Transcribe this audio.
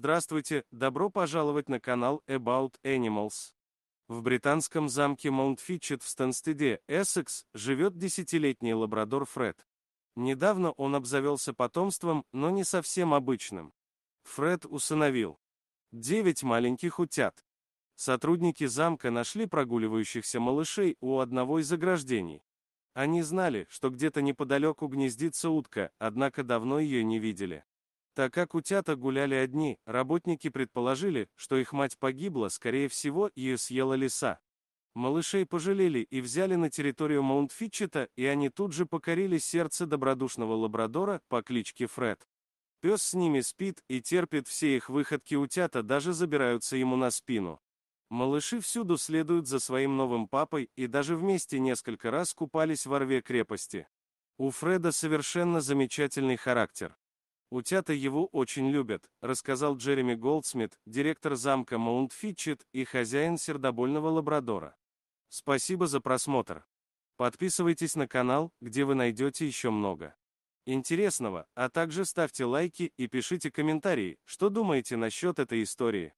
Здравствуйте, добро пожаловать на канал About Animals. В британском замке Маунт-Фитчет в Станстеде, Эссекс, живет десятилетний лабрадор Фред. Недавно он обзавелся потомством, но не совсем обычным. Фред усыновил девять маленьких утят. Сотрудники замка нашли прогуливающихся малышей у одного из ограждений. Они знали, что где-то неподалеку гнездится утка, однако давно ее не видели. Так как утята гуляли одни, работники предположили, что их мать погибла, скорее всего, ее съела лиса. Малышей пожалели и взяли на территорию Маунтфитчета, и они тут же покорили сердце добродушного лабрадора по кличке Фред. Пес с ними спит и терпит все их выходки утята, даже забираются ему на спину. Малыши всюду следуют за своим новым папой и даже вместе несколько раз купались во рве крепости. У Фреда совершенно замечательный характер. Утята его очень любят, рассказал Джереми Голдсмит, директор замка Маунт Фитчет и хозяин сердобольного лабрадора. Спасибо за просмотр. Подписывайтесь на канал, где вы найдете еще много интересного, а также ставьте лайки и пишите комментарии, что думаете насчет этой истории.